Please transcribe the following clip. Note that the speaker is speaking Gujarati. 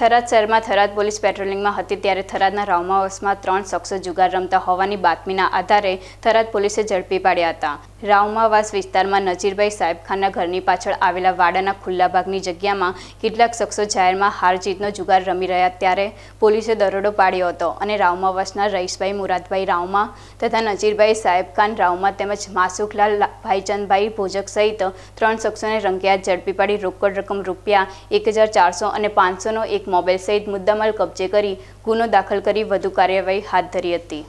થરાદ શહેરમાં થરાદ પોલીસ પેટ્રોલિંગમાં હતી ત્યારે થરાદના રાવમાવસમાં ત્રણ શખ્સો જુગાર રમતા હોવાની બાતમીના આધારે થરાદ પોલીસે ઝડપી પાડ્યા હતા રાવમાવાસ વિસ્તારમાં નજીરભાઈ સાહેબ ખાનના ઘરની પાછળ આવેલા વાડાના ખુલ્લા ભાગની જગ્યામાં કેટલાક શખ્સો જાહેરમાં હાર જીતનો જુગાર રમી રહ્યા ત્યારે પોલીસે દરોડો પાડ્યો હતો અને રાવમાવાસના રઈશભાઈ મુરાદભાઈ રાવમા તથા નજીરભાઈ સાહેબ ખાન રાવમા તેમજ માસુખલાલ ભાઈચંદભાઈ ભોજક સહિત ત્રણ શખ્સોને રંગેહાથ ઝડપી પાડી રોકડ રકમ રૂપિયા એક હજાર ચારસો અને પાંચસોનો એક મોબાઈલ સહિત મુદ્દામાલ કબજે કરી ગુનો દાખલ કરી વધુ કાર્યવાહી હાથ ધરી હતી